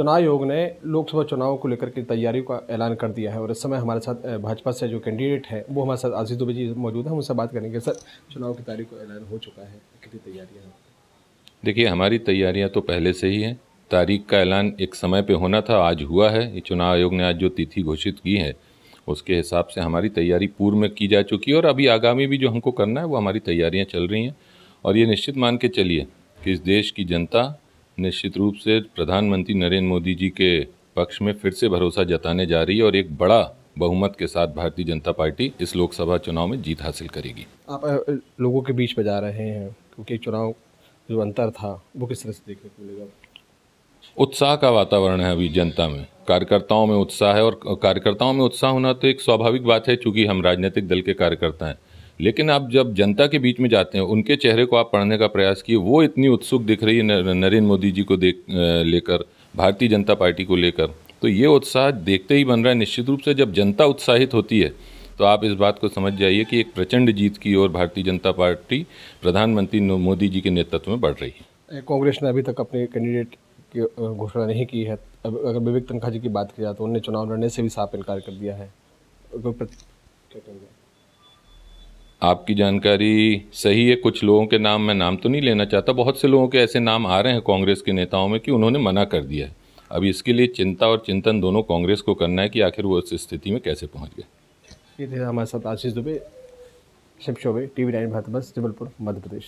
चुनाव आयोग ने लोकसभा चुनाव को लेकर के तैयारियों का ऐलान कर दिया है और इस समय हमारे साथ भाजपा से जो कैंडिडेट है वो हमारे साथ आजी दुबे जी मौजूद हैं उनसे बात करेंगे सर चुनाव की तारीख को ऐलान हो चुका है कितनी तैयारियाँ हैं देखिए हमारी तैयारियाँ तो पहले से ही हैं तारीख का ऐलान एक समय पर होना था आज हुआ है ये चुनाव आयोग ने आज जो तिथि घोषित की है उसके हिसाब से हमारी तैयारी पूर्व में की जा चुकी है और अभी आगामी भी जो हमको करना है वो हमारी तैयारियाँ चल रही हैं और ये निश्चित मान के चलिए कि इस देश की जनता निश्चित रूप से प्रधानमंत्री नरेंद्र मोदी जी के पक्ष में फिर से भरोसा जताने जा रही है और एक बड़ा बहुमत के साथ भारतीय जनता पार्टी इस लोकसभा चुनाव में जीत हासिल करेगी आप लोगों के बीच में जा रहे हैं क्योंकि चुनाव जो अंतर था वो किस तरह से देखने को मिलेगा उत्साह का वातावरण है अभी जनता में कार्यकर्ताओं में उत्साह है और कार्यकर्ताओं में उत्साह होना तो एक स्वाभाविक बात है चूँकि हम राजनीतिक दल के कार्यकर्ता हैं लेकिन आप जब जनता के बीच में जाते हैं उनके चेहरे को आप पढ़ने का प्रयास किए वो इतनी उत्सुक दिख रही है नरेंद्र मोदी जी को देख लेकर भारतीय जनता पार्टी को लेकर तो ये उत्साह देखते ही बन रहा है निश्चित रूप से जब जनता उत्साहित होती है तो आप इस बात को समझ जाइए कि एक प्रचंड जीत की ओर भारतीय जनता पार्टी प्रधानमंत्री मोदी जी के नेतृत्व में बढ़ रही है कांग्रेस ने अभी तक अपने कैंडिडेट की घोषणा नहीं की है अब अगर विवेक तनखा जी की बात की जाए तो उन्होंने चुनाव लड़ने से भी साफ इनकार कर दिया है आपकी जानकारी सही है कुछ लोगों के नाम मैं नाम तो नहीं लेना चाहता बहुत से लोगों के ऐसे नाम आ रहे हैं कांग्रेस के नेताओं में कि उन्होंने मना कर दिया है अब इसके लिए चिंता और चिंतन दोनों कांग्रेस को करना है कि आखिर वो इस स्थिति में कैसे पहुँच गए ये थे हमारे साथ आशीष दुबे शिव शोबे टी वी नाइन भारत बस जबलपुर मध्य प्रदेश